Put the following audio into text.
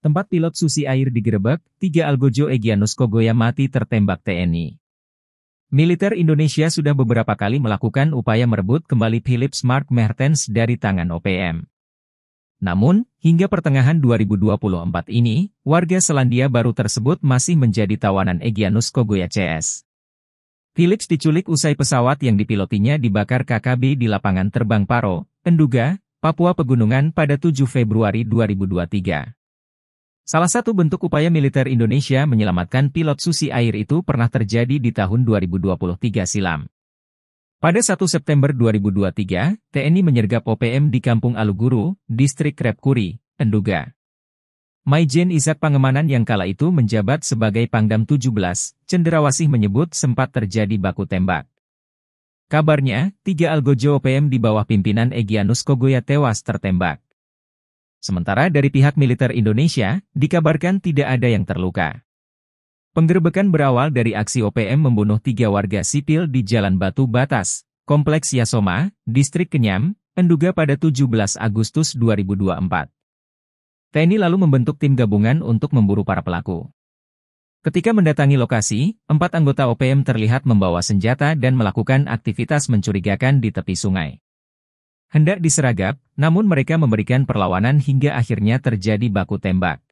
Tempat pilot Susi Air digerebek, tiga algojo Egyanus Kogoya mati tertembak TNI. Militer Indonesia sudah beberapa kali melakukan upaya merebut kembali Philips Mark Mertens dari tangan OPM. Namun, hingga pertengahan 2024 ini, warga Selandia Baru tersebut masih menjadi tawanan Egyanus Kogoya CS. Philips diculik usai pesawat yang dipilotinya dibakar KKB di lapangan terbang Paro, Enduga, Papua Pegunungan pada 7 Februari 2023. Salah satu bentuk upaya militer Indonesia menyelamatkan pilot Susi Air itu pernah terjadi di tahun 2023 silam. Pada 1 September 2023, TNI menyergap OPM di Kampung Aluguru, Distrik Repkuri, Enduga. Maijen Izak Pangemanan yang kala itu menjabat sebagai Pangdam 17, Cenderawasih menyebut sempat terjadi baku tembak. Kabarnya, tiga algojo OPM di bawah pimpinan Egyanus Kogoya tewas tertembak. Sementara dari pihak militer Indonesia, dikabarkan tidak ada yang terluka. Penggerbekan berawal dari aksi OPM membunuh tiga warga sipil di Jalan Batu Batas, Kompleks Yasoma, Distrik Kenyam, Enduga pada 17 Agustus 2024. TNI lalu membentuk tim gabungan untuk memburu para pelaku. Ketika mendatangi lokasi, empat anggota OPM terlihat membawa senjata dan melakukan aktivitas mencurigakan di tepi sungai. Hendak diseragap, namun mereka memberikan perlawanan hingga akhirnya terjadi baku tembak.